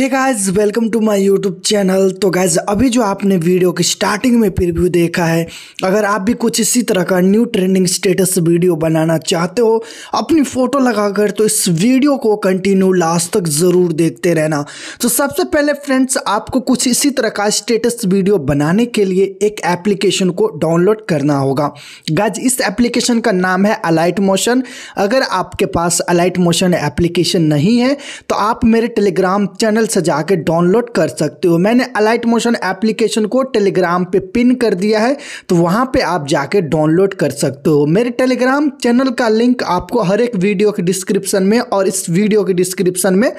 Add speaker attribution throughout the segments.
Speaker 1: hey guys welcome to my YouTube channel तो guys अभी जो आपने वीडियो की स्टार्टिंग में प्रीव्यू देखा है अगर आप भी कुछ इसी तरह का न्यू ट्रेंडिंग स्टेटस वीडियो बनाना चाहते हो अपनी फ़ोटो लगाकर तो इस वीडियो को कंटिन्यू लास्ट तक ज़रूर देखते रहना तो सबसे पहले फ्रेंड्स आपको कुछ इसी तरह का स्टेटस वीडियो बनाने के लिए एक एप्लीकेशन को डाउनलोड करना होगा गाइज इस एप्लीकेशन का नाम है अलाइट मोशन अगर आपके पास अलाइट मोशन एप्लीकेशन नहीं है तो आप मेरे टेलीग्राम चैनल से जाके डाउनलोड कर सकते हो मैंने अलाइट मोशन एप्लीकेशन को टेलीग्राम पे पिन कर दिया है तो वहाँ पे आप जाके डाउनलोड कर सकते हो मेरे टेलीग्राम चैनल का लिंक आपको हर एक वीडियो के डिस्क्रिप्शन में और इस वीडियो के डिस्क्रिप्शन में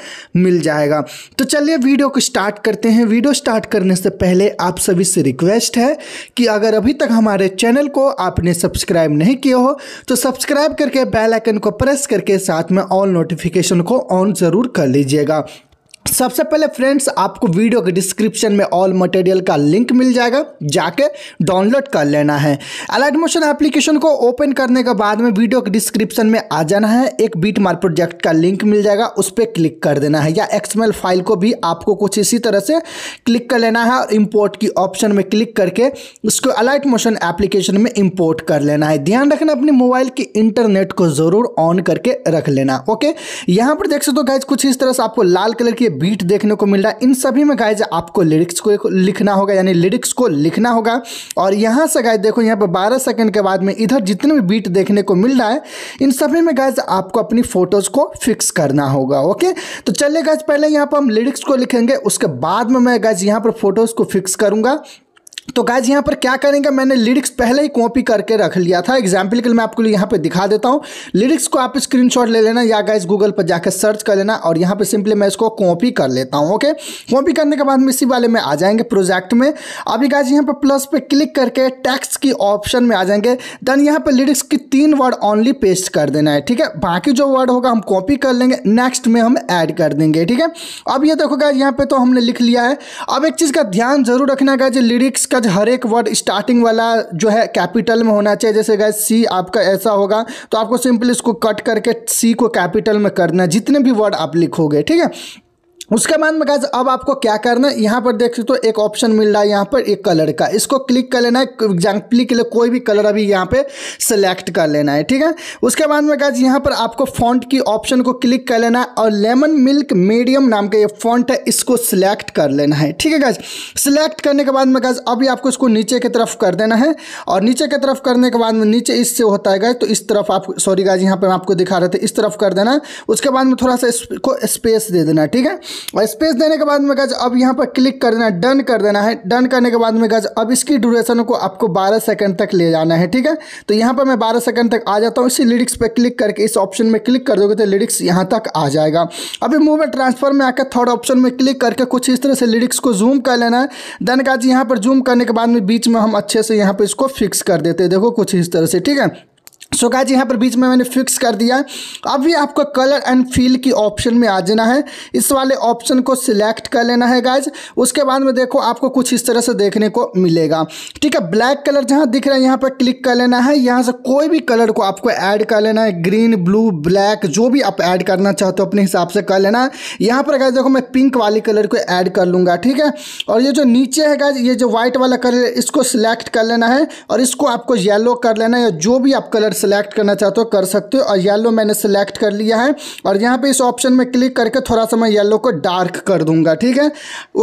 Speaker 1: मिल जाएगा तो चलिए वीडियो को स्टार्ट करते हैं वीडियो स्टार्ट करने से पहले आप सभी से रिक्वेस्ट है कि अगर अभी तक हमारे चैनल को आपने सब्सक्राइब नहीं किया हो तो सब्सक्राइब करके बेल आइकन को प्रेस करके साथ में ऑल नोटिफिकेशन को ऑन ज़रूर कर लीजिएगा सबसे पहले फ्रेंड्स आपको वीडियो के डिस्क्रिप्शन में ऑल मटेरियल का लिंक मिल जाएगा जाके डाउनलोड कर लेना है अलाइट मोशन एप्लीकेशन को ओपन करने के बाद में वीडियो के डिस्क्रिप्शन में आ जाना है एक बीट मार प्रोजेक्ट का लिंक मिल जाएगा उस पर क्लिक कर देना है या एक्समेल फाइल को भी आपको कुछ इसी तरह से क्लिक कर लेना है और इम्पोर्ट की ऑप्शन में क्लिक करके उसको अलाइट मोशन एप्लीकेशन में इम्पोर्ट कर लेना है ध्यान रखना अपने मोबाइल की इंटरनेट को ज़रूर ऑन करके रख लेना ओके यहाँ पर देख सकते हो गाइज कुछ इस तरह से आपको लाल कलर की बीट देखने को मिल रहा है इन सभी में गाइज आपको लिरिक्स को लिखना होगा यानी लिरिक्स को लिखना होगा और यहाँ से गाइज देखो यहाँ पर बारह सेकेंड के बाद में इधर जितने भी बीट देखने को मिल रहा है इन सभी में गाइज आपको अपनी फोटोज़ को फिक्स करना होगा ओके तो चलिए गाइज पहले यहाँ पर हम लिरिक्स को लिखेंगे उसके बाद में मैं गाइज यहाँ पर फोटोज़ को फिक्स करूँगा तो गाइज यहाँ पर क्या करेंगे मैंने लिरिक्स पहले ही कॉपी करके रख लिया था एग्जाम्पल के लिए मैं आपको यहाँ पे दिखा देता हूँ लिरिक्स को आप स्क्रीनशॉट ले लेना या गाइज गूगल पर जाकर सर्च कर लेना और यहाँ पे सिंपली मैं इसको कॉपी कर लेता हूँ ओके कॉपी करने के बाद हम इसी वाले में आ जाएंगे प्रोजेक्ट में अभी गाइज यहाँ पर प्लस पर क्लिक करके टैक्स की ऑप्शन में आ जाएंगे देन यहाँ पर लिरिक्स की तीन वर्ड ऑनली पेस्ट कर देना है ठीक है बाकी जो वर्ड होगा हम कॉपी कर लेंगे नेक्स्ट में हम ऐड कर देंगे ठीक है अब ये देखो गाइज यहाँ पर तो हमने लिख लिया है अब एक चीज़ का ध्यान जरूर रखना गाइज लिरिक्स का हर एक वर्ड स्टार्टिंग वाला जो है कैपिटल में होना चाहिए जैसे गैस सी आपका ऐसा होगा तो आपको सिंपली इसको कट करके सी को कैपिटल में करना है जितने भी वर्ड आप लिखोगे ठीक है उसके बाद में गाइज अब आपको क्या करना है यहाँ पर देख सकते हो तो एक ऑप्शन मिल रहा है यहाँ पर एक कलर का इसको क्लिक कर लेना है एग्जाम्पली के लिए कोई भी कलर अभी यहाँ पे सेलेक्ट कर लेना है ठीक है उसके बाद में गाइज यहाँ पर आपको फॉन्ट की ऑप्शन को क्लिक कर लेना है और लेमन मिल्क मीडियम नाम का ये फॉन्ट है इसको सिलेक्ट कर लेना है ठीक है गाइज सेलेक्ट करने के बाद में गाइज अभी आपको इसको नीचे की तरफ कर देना है और नीचे की तरफ करने के बाद में नीचे इससे होता है गाइज तो इस तरफ आप सॉरी गाइज यहाँ पर आपको दिखा रहे थे इस तरफ कर देना है उसके बाद में थोड़ा सा इसको स्पेस दे देना ठीक है और स्पेस देने के बाद में गज अब यहाँ पर क्लिक कर देना है डन कर देना है डन करने के बाद में गज अब इसकी ड्यूरेशन को आपको बारह सेकेंड तक ले जाना है ठीक है तो यहाँ पर मैं बारह सेकेंड तक आ जाता हूँ इसी लिरिक्स पर क्लिक करके इस ऑप्शन में क्लिक कर दोगे तो लिरिक्स यहाँ तक आ जाएगा अभी मूवमेंट ट्रांसफर में आकर थर्ड ऑप्शन में क्लिक करके कुछ इस तरह से लिरिक्स को जूम कर लेना है देन गज यहाँ पर जूम करने के बाद में बीच में हम अच्छे से यहाँ पर इसको फिक्स कर देते हैं देखो कुछ इस तरह से ठीक है सो so गाइज यहाँ पर बीच में मैंने फिक्स कर दिया अभी आपको कलर एंड फील की ऑप्शन में आ जाना है इस वाले ऑप्शन को सिलेक्ट कर लेना है गाइज उसके बाद में देखो आपको कुछ इस तरह से देखने को मिलेगा ठीक है ब्लैक कलर जहाँ दिख रहा है यहाँ पर क्लिक कर लेना है यहाँ से कोई भी कलर को आपको ऐड कर लेना है ग्रीन ब्लू ब्लैक जो भी आप ऐड करना चाहते हो अपने हिसाब से कर लेना है यहाँ पर गाइज देखो मैं पिंक वाले कलर को ऐड कर लूँगा ठीक है और ये जो नीचे है गाइज ये जो व्हाइट वाला कलर इसको सिलेक्ट कर लेना है और इसको आपको येलो कर लेना है या जो भी आप कलर सेलेक्ट करना चाहते हो कर सकते हो और येलो मैंने सेलेक्ट कर लिया है और यहाँ पे इस ऑप्शन में क्लिक करके थोड़ा सा मैं येलो को डार्क कर दूंगा ठीक है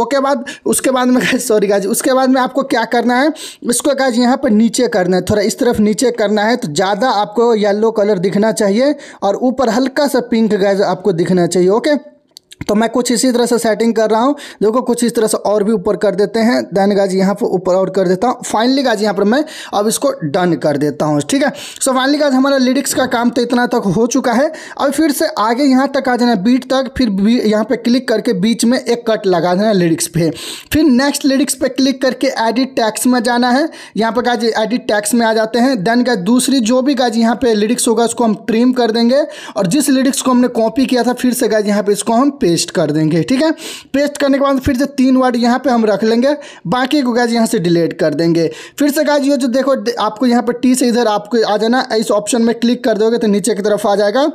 Speaker 1: ओके बाद उसके बाद में सॉरी गाज उसके बाद में आपको क्या करना है इसको गाज यहाँ पर नीचे करना है थोड़ा इस तरफ नीचे करना है तो ज़्यादा आपको येल्लो कलर दिखना चाहिए और ऊपर हल्का सा पिंक गाज आपको दिखना चाहिए ओके तो मैं कुछ इसी तरह से सेटिंग कर रहा हूँ देखो कुछ इस तरह से और भी ऊपर कर देते हैं देन गाज यहाँ पर ऊपर और कर देता हूँ फाइनली गाज यहाँ पर मैं अब इसको डन कर देता हूँ ठीक है सो फाइनली गाज हमारा लिरिक्स का काम तो इतना तक हो चुका है अब फिर से आगे यहाँ तक आ जाना बीट तक फिर यहाँ पर क्लिक करके बीच में एक कट लगा देना लिरिक्स पे फिर नेक्स्ट लिरिक्स पर क्लिक करके एडिट टैक्स में जाना है यहाँ पर गाजी एडिट टैक्स में आ जाते हैं देन गाज दूसरी जो भी गाज यहाँ पर लिरिक्स होगा उसको हम ट्रीम कर देंगे और जिस लिरिक्स को हमने कॉपी किया था फिर से गाज यहाँ पर इसको हम पे पेस्ट कर देंगे ठीक है पेस्ट करने के बाद फिर से तीन वर्ड यहाँ पे हम रख लेंगे बाकी को गाइज यहाँ से डिलीट कर देंगे फिर से गाइज ये जो देखो आपको यहाँ पर टी से इधर आपको आ जाना इस ऑप्शन में क्लिक कर दोगे तो नीचे की तरफ आ जाएगा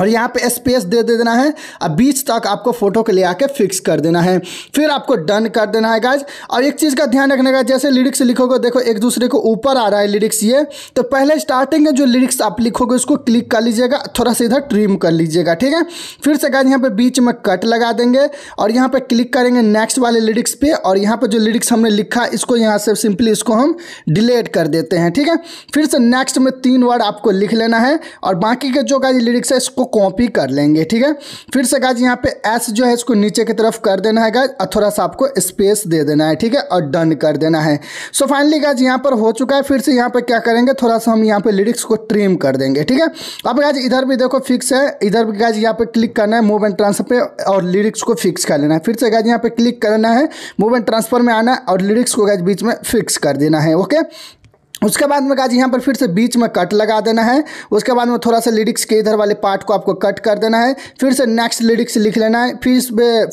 Speaker 1: और यहाँ पे स्पेस दे दे देना है अब बीच तक आपको फोटो को ले आके फिक्स कर देना है फिर आपको डन कर देना है गाइज और एक चीज़ का ध्यान रखने का जैसे लिरिक्स लिखोगे देखो एक दूसरे को ऊपर आ रहा है लिरिक्स ये तो पहले स्टार्टिंग में जो लिरिक्स आप लिखोगे उसको क्लिक कर लीजिएगा थोड़ा सा इधर ट्रिम कर लीजिएगा ठीक है फिर से गाइज यहाँ पर बीच में कट लगा देंगे और यहाँ पर क्लिक करेंगे नेक्स्ट वाले लिरिक्स पे और यहाँ पर जो लिरिक्स हमने लिखा इसको यहाँ से सिंपली इसको हम डिलीट कर देते हैं ठीक है फिर से नेक्स्ट में तीन वर्ड आपको लिख लेना है और बाकी के जो गाइज लिरिक्स है इसको इसको कॉपी कर लेंगे ठीक है फिर से गाइज यहाँ पे एस जो है इसको नीचे की तरफ कर देना है गाइज और थोड़ा सा आपको स्पेस दे देना है ठीक है और डन कर देना है सो फाइनली गाइज यहाँ पर हो चुका है फिर से यहाँ पर क्या करेंगे थोड़ा सा हम यहाँ पे लिरिक्स को ट्रिम कर देंगे ठीक है अब गाइज इधर भी देखो फिक्स है इधर भी गाइज यहाँ पर क्लिक करना है मूव एंड ट्रांसफर पर और लिरिक्स को फिक्स कर लेना है फिर से गाइज यहाँ पर क्लिक करना है मूव एंड ट्रांसफर में आना है और लिरिक्स को गाइज बीच में फिक्स कर देना है ओके उसके बाद में गाजी यहाँ पर फिर से बीच में कट लगा देना है उसके बाद में थोड़ा सा लिरिक्स के इधर वाले पार्ट को आपको कट कर देना है फिर से नेक्स्ट लिरिक्स लिख लेना है फिर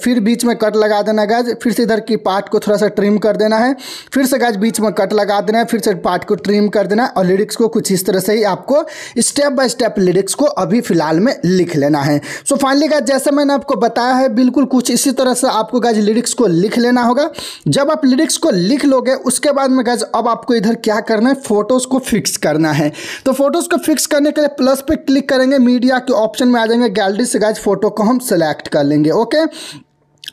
Speaker 1: फिर बीच में कट लगा देना है गाज फिर से इधर की पार्ट को थोड़ा सा ट्रिम कर देना है फिर से गाज बीच में कट लगा देना है फिर से पार्ट को ट्रिम कर देना है और लिरिक्स को कुछ इस तरह से ही आपको स्टेप बाय स्टेप लिरिक्स को अभी फिलहाल में लिख लेना है सो फाइनली गाज जैसे मैंने आपको बताया है बिल्कुल कुछ इसी तरह से आपको गाज लिरिक्स को लिख लेना होगा जब आप लिरिक्स को लिख लोगे उसके बाद में गज अब आपको इधर क्या करना है फोटोज़ को फिक्स करना है तो फोटोज़ को फिक्स करने के लिए प्लस पे क्लिक करेंगे मीडिया के ऑप्शन में आ जाएंगे गैलरी से गाइज फोटो को हम सेलेक्ट कर लेंगे ओके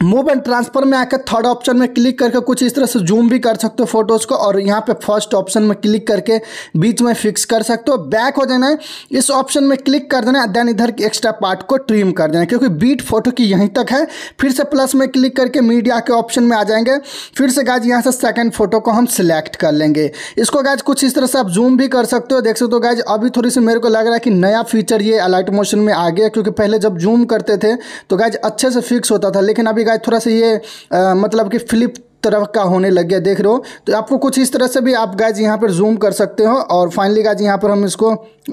Speaker 1: मूव एंड ट्रांसफर में आकर थर्ड ऑप्शन में क्लिक करके कुछ इस तरह से जूम भी कर सकते हो फोटोज़ को और यहाँ पे फर्स्ट ऑप्शन में क्लिक करके बीच में फिक्स कर सकते हो बैक हो जाना है इस ऑप्शन में क्लिक कर देना है देन इधर के एक्स्ट्रा पार्ट को ट्रिम कर देना क्योंकि बीट फोटो की यहीं तक है फिर से प्लस में क्लिक करके मीडिया के ऑप्शन में आ जाएंगे फिर से गाज यहाँ से सेकेंड फोटो को हम सिलेक्ट कर लेंगे इसको गाज कुछ इस तरह से आप जूम भी कर सकते हो देख सकते हो गाज अभी थोड़ी सी मेरे को लग रहा है कि नया फीचर ये अलाइट मोशन में आ गया क्योंकि पहले जब जूम करते थे तो गाज अच्छे से फिक्स होता था लेकिन अभी गाइस थोड़ा सा ये आ, मतलब कि फ्लिप तरफ का होने लग गया देख रहे हो तो आपको कुछ इस तरह से भी आप गाइज यहाँ पर जूम कर सकते हो और फाइनली गाइज यहाँ पर हम इसको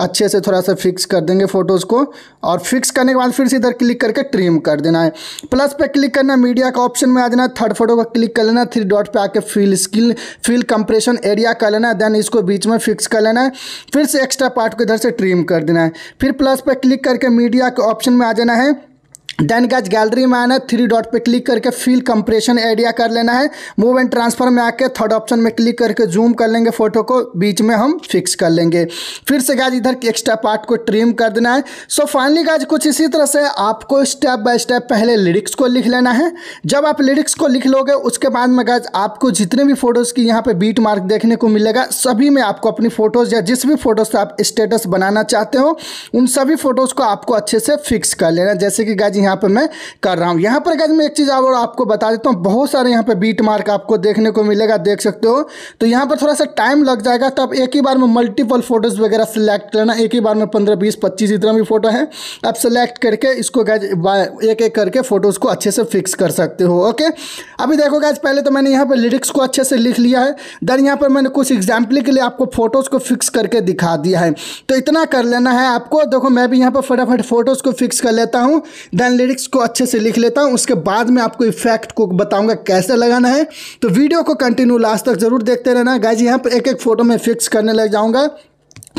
Speaker 1: अच्छे से थोड़ा सा फिक्स कर देंगे फोटोज़ को और फिक्स करने के बाद फिर से इधर क्लिक करके ट्रिम कर देना है प्लस पे क्लिक करना मीडिया का ऑप्शन में आ जाना थर्ड फोटो का क्लिक कर लेना थ्री डॉट पे आके fill skill fill compression area कर लेना है देन इसको बीच में फिक्स कर लेना है फिर से एक्स्ट्रा पार्ट को इधर से ट्रिम कर देना है फिर प्लस पर क्लिक करके मीडिया के ऑप्शन में आ जाना है देन गैज गैलरी में आना है थ्री डॉट पे क्लिक करके फील कंप्रेशन एरिया कर लेना है मूव एंड ट्रांसफर में आके थर्ड ऑप्शन में क्लिक करके जूम कर लेंगे फोटो को बीच में हम फिक्स कर लेंगे फिर से गैज इधर एक्स्ट्रा पार्ट को ट्रिम कर देना है सो फाइनली गैज कुछ इसी तरह से आपको स्टेप बाय स्टेप पहले लिरिक्स को लिख लेना है जब आप लिरिक्स को लिख लोगे उसके बाद में गैज आपको जितने भी फोटोज़ की यहाँ पर बीट मार्क देखने को मिलेगा सभी में आपको अपनी फ़ोटोज़ या जिस भी फोटो से आप स्टेटस बनाना चाहते हो उन सभी फोटोज़ को आपको अच्छे से फिक्स कर लेना जैसे कि गैज यहाँ पर मैं कर रहा हूँ यहाँ पर गैज मैं एक चीज़ और आपको बता देता हूँ बहुत सारे यहाँ पर बीट मार्क आपको देखने को मिलेगा देख सकते हो तो यहाँ पर थोड़ा सा टाइम लग जाएगा तो आप एक ही बार में मल्टीपल फोटोज़ वगैरह सेलेक्ट करना एक ही बार में पंद्रह बीस पच्चीस जितना भी फोटो है आप सेलेक्ट करके इसको गैज एक एक करके फ़ोटोज़ को अच्छे से फिक्स कर सकते हो ओके अभी देखो गैज पहले तो मैंने यहाँ पर लिरिक्स को अच्छे से लिख लिया है देन यहाँ पर मैंने कुछ एग्जाम्पल के लिए आपको फ़ोटोज़ को फिक्स करके दिखा दिया है तो इतना कर लेना है आपको देखो मैं भी यहाँ पर फटाफट फ़ोटोज़ को फिक्स कर लेता हूँ देन एंड लिरिक्स को अच्छे से लिख लेता हूँ उसके बाद में आपको इफेक्ट को बताऊँगा कैसे लगाना है तो वीडियो को कंटिन्यू लास्ट तक जरूर देखते रहना गाइज यहाँ पर एक एक फोटो में फिक्स करने लग जाऊँगा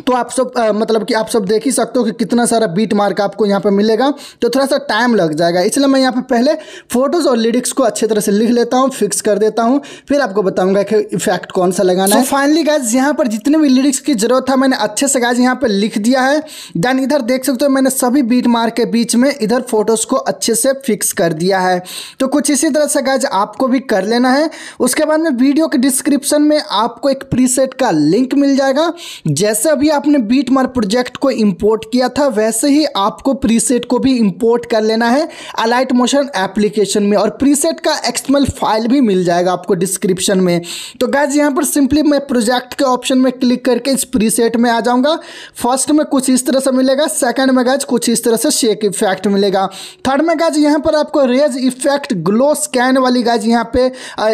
Speaker 1: तो आप सब आ, मतलब कि आप सब देख ही सकते हो कि कितना सारा बीट मार्क आपको यहाँ पर मिलेगा तो थोड़ा सा टाइम लग जाएगा इसलिए मैं यहाँ पर पहले फोटोज़ और लिरिक्स को अच्छे तरह से लिख लेता हूँ फिक्स कर देता हूँ फिर आपको बताऊँगा कि इफेक्ट कौन सा लगाना so, है फाइनली गाइज यहाँ पर जितने भी लिरिक्स की जरूरत था मैंने अच्छे से गाइज यहाँ पर लिख दिया है दैन इधर देख सकते हो मैंने सभी बीट मार्क के बीच में इधर फोटोज़ को अच्छे से फिक्स कर दिया है तो कुछ इसी तरह से गाइज आपको भी कर लेना है उसके बाद में वीडियो के डिस्क्रिप्शन में आपको एक प्रीसेट का लिंक मिल जाएगा जैसे अभी अभी आपने बीट मार प्रोजेक्ट को इंपोर्ट किया था वैसे ही आपको प्रीसेट को भी इंपोर्ट कर लेना है अलाइट मोशन एप्लीकेशन में और प्रीसेट का एक्सटमल फाइल भी मिल जाएगा आपको डिस्क्रिप्शन में तो गैज यहाँ पर सिंपली मैं प्रोजेक्ट के ऑप्शन में क्लिक करके इस प्रीसेट में आ जाऊँगा फर्स्ट में कुछ इस तरह से मिलेगा सेकेंड में गैज कुछ इस तरह से शेक इफेक्ट मिलेगा थर्ड में गैज यहाँ पर आपको रेज इफेक्ट ग्लो स्कैन वाली गैज यहाँ पे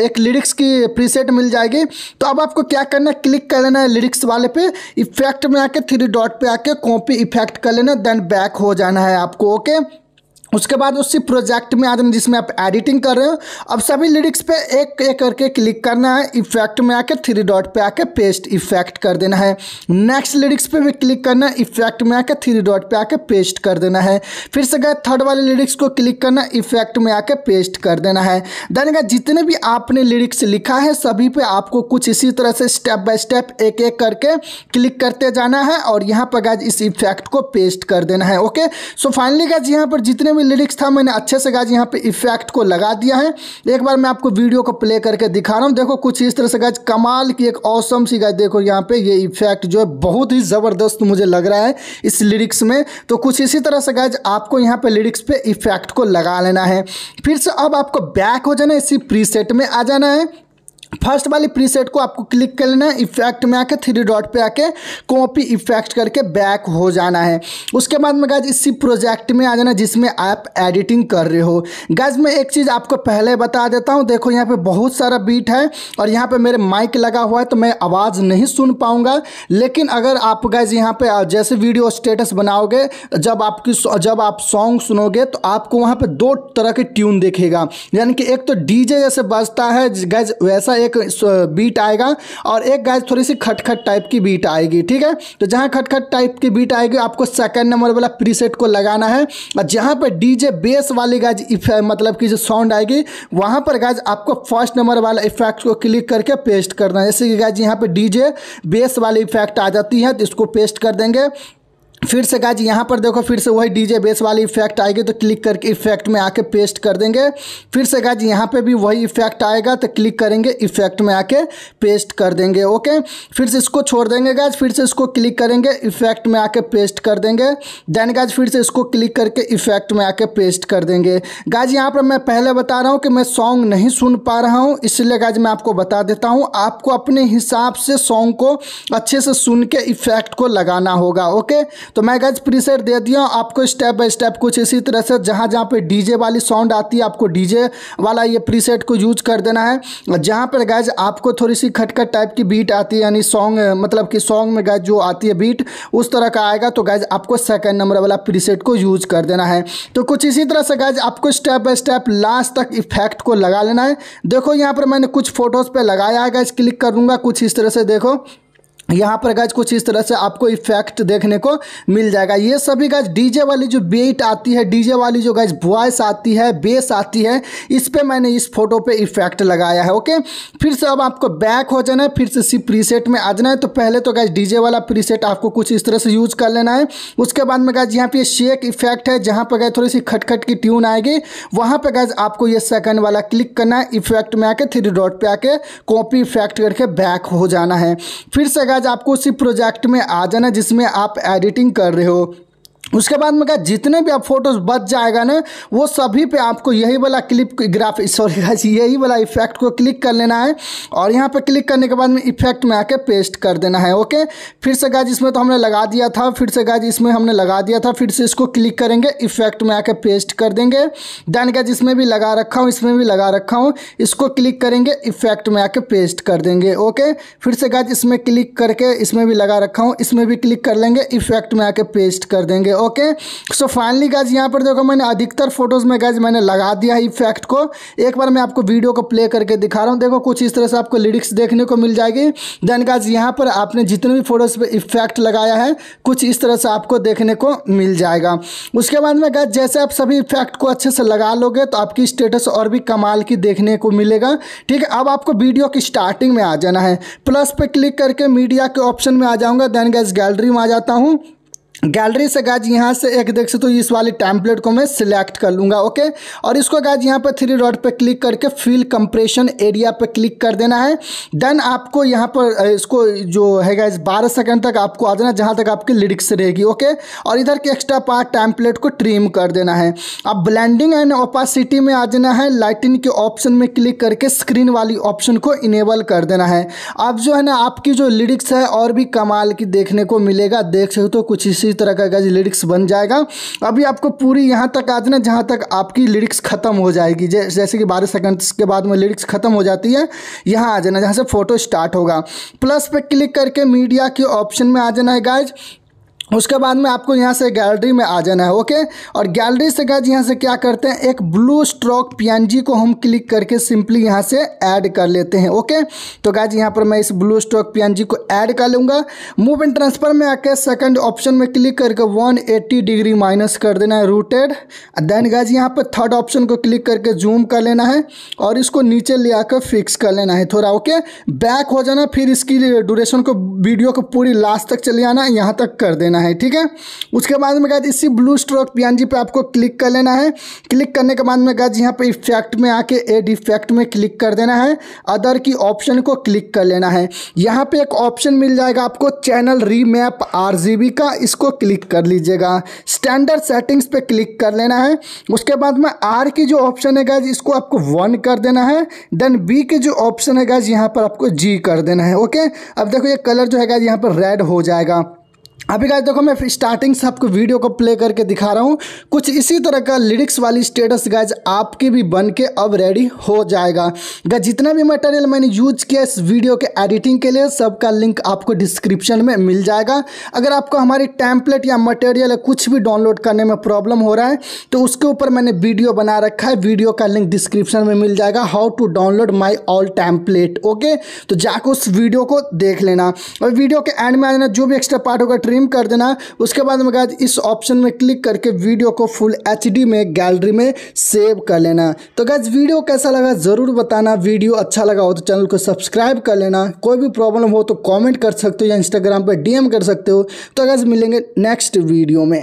Speaker 1: एक लिरिक्स की प्रीसेट मिल जाएगी तो अब आपको क्या करना है क्लिक कर लेना है लिरिक्स वाले पे इफेक्ट इफेक्ट में आके थ्री डॉट पे आके कॉपी इफेक्ट कर लेना देन बैक हो जाना है आपको ओके उसके बाद उसी प्रोजेक्ट में आदमी जिसमें आप एडिटिंग कर रहे हो अब सभी लिरिक्स पे एक एक करके क्लिक करना है इफेक्ट में आके थ्री डॉट पे आके पेस्ट इफेक्ट कर देना है नेक्स्ट लिरिक्स पे भी क्लिक करना है इफेक्ट में आके थ्री डॉट पे आके पेस्ट कर देना है फिर से गए थर्ड वाले लिरिक्स को क्लिक करना इफेक्ट में आके पेस्ट कर देना है देन जितने भी आपने लिरिक्स लिखा है सभी पर आपको कुछ इसी तरह से स्टेप बाय स्टेप एक एक करके क्लिक करते जाना है और यहाँ पर गए इस इफेक्ट को पेस्ट कर देना है ओके सो फाइनली गए यहाँ पर जितने भी लिरिक्स था मैंने अच्छे से गाइज यहाँ पे इफेक्ट को लगा दिया है एक बार मैं आपको वीडियो को प्ले करके दिखा रहा हूँ देखो कुछ इस तरह से गाज कमाल की एक औसम सी गाज देखो यहाँ पे ये इफेक्ट जो है बहुत ही ज़बरदस्त मुझे लग रहा है इस लिरिक्स में तो कुछ इसी तरह से गाज आपको यहाँ पे लिरिक्स पे इफेक्ट को लगा लेना है फिर से अब आपको बैक हो जाना है इसी प्री में आ जाना है फर्स्ट वाली प्रीसेट को आपको क्लिक कर लेना है इफेक्ट में आके थ्री डॉट पे आके कॉपी इफेक्ट करके बैक हो जाना है उसके बाद में गाज इसी प्रोजेक्ट में आ जाना जिसमें आप एडिटिंग कर रहे हो गाज मैं एक चीज़ आपको पहले बता देता हूँ देखो यहाँ पे बहुत सारा बीट है और यहाँ पे मेरे माइक लगा हुआ है तो मैं आवाज़ नहीं सुन पाऊँगा लेकिन अगर आप गाइज यहाँ पे जैसे वीडियो स्टेटस बनाओगे जब आपकी जब आप सॉन्ग सुनोगे तो आपको वहाँ पर दो तरह के ट्यून देखेगा यानी कि एक तो डी जैसे बजता है गैज वैसा एक बीट आएगा और एक गाइज थोड़ी सी खटखट टाइप की बीट आएगी ठीक है तो जहाँ खटखट टाइप की बीट आएगी आपको सेकंड नंबर वाला प्रीसेट को लगाना है और जहाँ मतलब पर डीजे बेस वाली गाइज मतलब की जो साउंड आएगी वहाँ पर गाइज आपको फर्स्ट नंबर वाला इफेक्ट को क्लिक करके पेस्ट करना है जैसे कि गाइज यहाँ पर डी बेस वाली इफेक्ट आ जाती है तो इसको पेस्ट कर देंगे फिर से गाइज यहाँ पर देखो फिर से वही डीजे बेस वाली इफेक्ट आएगी तो क्लिक करके इफेक्ट में आके पेस्ट कर देंगे फिर से गाइज यहाँ पे भी वही इफेक्ट आएगा तो क्लिक करेंगे इफेक्ट में आके पेस्ट कर देंगे ओके फिर से इसको छोड़ देंगे गाइज फिर से इसको क्लिक करेंगे इफेक्ट में आके पेस्ट कर देंगे देन गाइज फिर से इसको क्लिक करके इफेक्ट में आके पेस्ट कर देंगे गाइज यहाँ पर मैं पहले बता रहा हूँ कि मैं सॉन्ग नहीं सुन पा रहा हूँ इसलिए गाइज मैं आपको बता देता हूँ आपको अपने हिसाब से सॉन्ग को अच्छे से सुन के इफेक्ट को लगाना होगा ओके तो मैं गैज प्रीसेट दे दिया आपको स्टेप बाय स्टेप कुछ इसी तरह से जहाँ जहाँ पे डीजे वाली साउंड आती है आपको डीजे वाला ये प्रीसेट को यूज कर देना है जहाँ पर गैज आपको थोड़ी सी खटखट टाइप की बीट आती है यानी सॉन्ग मतलब कि सॉन्ग में गैज जो आती है बीट उस तरह का आएगा तो गैज आपको सेकेंड नंबर वाला प्रीसेट को यूज कर देना है तो कुछ इसी तरह से गैज आपको स्टेप बाय स्टेप लास्ट तक इफेक्ट को लगा लेना है देखो यहाँ पर मैंने कुछ फोटोज़ पे लगाया है गैज क्लिक करूँगा कुछ इस तरह से देखो यहाँ पर गाज कुछ इस तरह से आपको इफेक्ट देखने को मिल जाएगा ये सभी गाज डीजे वाली जो बेट आती है डीजे वाली जो गाज वॉइस आती है बेस आती है इस पर मैंने इस फोटो पे इफेक्ट लगाया है ओके फिर से अब आपको बैक हो जाना है फिर से सी प्रीसेट में आ जाना है तो पहले तो गाज डीजे वाला प्रीसेट आपको कुछ इस तरह से यूज कर लेना है उसके बाद में गाज यहाँ पर शेक इफेक्ट है जहाँ पर गए थोड़ी सी खटखट की ट्यून आएगी वहाँ पर गाज आपको ये सेकंड वाला क्लिक करना है इफेक्ट में आके थ्री डॉट पर आके कॉपी इफेक्ट करके बैक हो जाना है फिर से गाइज आज आपको उसी प्रोजेक्ट में आ जाना जिसमें आप एडिटिंग कर रहे हो उसके बाद में कहा जितने भी आप फोटोज बच जाएगा ना वो सभी पे आपको यही वाला क्लिप ग्राफ सॉरी गाइस यही वाला इफेक्ट को क्लिक कर लेना है और यहाँ पे क्लिक करने के बाद में इफेक्ट में आके पेस्ट कर देना है ओके फिर से गाइस इसमें तो हमने लगा दिया था फिर से गाइस इसमें हमने लगा दिया था फिर से इसको क्लिक करेंगे इफेक्ट में आके पेस्ट कर देंगे देन गाइज इसमें भी लगा रखा हूँ इसमें भी लगा रखा हूँ इसको क्लिक करेंगे इफेक्ट में आके पेस्ट कर देंगे ओके फिर से गाज इसमें क्लिक करके इसमें भी लगा रखा हूँ इसमें भी क्लिक कर लेंगे इफेक्ट में आके पेस्ट कर देंगे ओके सो फाइनली गाइज यहाँ पर देखो मैंने अधिकतर फोटोज़ में गाइज मैंने लगा दिया है इफेक्ट को एक बार मैं आपको वीडियो को प्ले करके दिखा रहा हूँ देखो कुछ इस तरह से आपको लिरिक्स देखने को मिल जाएगी देन गाइज यहाँ पर आपने जितने भी फोटोज़ पर इफेक्ट लगाया है कुछ इस तरह से आपको देखने को मिल जाएगा उसके बाद में गाइज जैसे आप सभी इफेक्ट को अच्छे से लगा लोगे तो आपकी स्टेटस और भी कमाल की देखने को मिलेगा ठीक है अब आपको वीडियो की स्टार्टिंग में आ जाना है प्लस पे क्लिक करके मीडिया के ऑप्शन में आ जाऊंगा देन गैस गैलरी में आ जाता हूँ गैलरी से गाज यहाँ से एक देख सकते हो तो इस वाली टैम्पलेट को मैं सिलेक्ट कर लूँगा ओके और इसको गाज यहाँ पर थ्री रॉड पे क्लिक करके फील कंप्रेशन एरिया पे क्लिक कर देना है देन आपको यहाँ पर इसको जो है गाइज बारह सेकंड तक आपको आ जाना जहाँ तक आपकी लिरिक्स रहेगी ओके और इधर के एक्स्ट्रा पार्ट टैम्पलेट को ट्रिम कर देना है अब ब्लैंडिंग एंड ओपासिटी में आ जाना है लाइटिंग के ऑप्शन में क्लिक करके स्क्रीन वाली ऑप्शन को इनेबल कर देना है अब जो है ना आपकी जो लिरिक्स है और भी कमाल की देखने को मिलेगा देख सकते हो तो कुछ इसी इस तरह का गाइज लिरिक्स बन जाएगा अभी आपको पूरी यहाँ तक आ जाना जहाँ तक आपकी लिरिक्स खत्म हो जाएगी जैसे कि बारह सेकंड्स के बाद में लिरिक्स खत्म हो जाती है यहाँ आ जाना जहाँ से फोटो स्टार्ट होगा प्लस पे क्लिक करके मीडिया के ऑप्शन में आ जाना है गाइज उसके बाद में आपको यहाँ से गैलरी में आ जाना है ओके और गैलरी से गैज यहाँ से क्या करते हैं एक ब्लू स्ट्रोक पी को हम क्लिक करके सिंपली यहाँ से ऐड कर लेते हैं ओके तो गैज यहाँ पर मैं इस ब्लू स्ट्रोक पी को ऐड कर लूँगा मूव एंड ट्रांसफर में आकर सेकंड ऑप्शन में क्लिक करके 180 डिग्री माइनस कर देना है रूटेड देन गैज यहाँ पर थर्ड ऑप्शन को क्लिक करके जूम कर लेना है और इसको नीचे ले आकर फिक्स कर लेना है थोड़ा ओके बैक हो जाना फिर इसकी ड्यूरेशन को वीडियो को पूरी लास्ट तक चले आना यहाँ तक कर देना करना है ठीक है उसके बाद में गाज इसी ब्लू स्ट्रोक पी पे आपको क्लिक कर लेना है क्लिक करने के बाद में गाज यहाँ पे इफेक्ट में आके एड इफेक्ट में क्लिक कर देना है अदर की ऑप्शन को क्लिक कर लेना है यहाँ पे एक ऑप्शन मिल जाएगा आपको चैनल रीमैप आरजीबी का इसको क्लिक कर लीजिएगा स्टैंडर्ड सेटिंग्स पर क्लिक कर लेना है उसके बाद में आर की जो ऑप्शन है गाज इसको आपको वन कर देना है देन बी के जो ऑप्शन है गाज यहाँ पर आपको जी कर देना है ओके अब देखो ये कलर जो है गाइज यहाँ पर रेड हो जाएगा अभी गाइस देखो मैं स्टार्टिंग से आपको वीडियो को प्ले करके दिखा रहा हूँ कुछ इसी तरह का लिरिक्स वाली स्टेटस गाइज आपके भी बन के अब रेडी हो जाएगा गाइस जितना भी मटेरियल मैंने यूज किया इस वीडियो के एडिटिंग के लिए सबका लिंक आपको डिस्क्रिप्शन में मिल जाएगा अगर आपको हमारी टैंपलेट या मटेरियल कुछ भी डाउनलोड करने में प्रॉब्लम हो रहा है तो उसके ऊपर मैंने वीडियो बना रखा है वीडियो का लिंक डिस्क्रिप्शन में मिल जाएगा how to download my all template okay तो जाकर उस वीडियो को देख लेना और वीडियो के एंड में आ जाना जो भी एक्स्ट्रा पार्ट होगा ट्रिम कर देना उसके बाद में गाइज इस ऑप्शन में क्लिक करके वीडियो को फुल एच में गैलरी में सेव कर लेना तो गाइज वीडियो कैसा लगा ज़रूर बताना वीडियो अच्छा लगा हो तो चैनल को सब्सक्राइब कर लेना कोई भी प्रॉब्लम हो तो कॉमेंट कर सकते हो या इंस्टाग्राम पर डीएम कर सकते हो तो गाइज मिलेंगे नेक्स्ट वीडियो में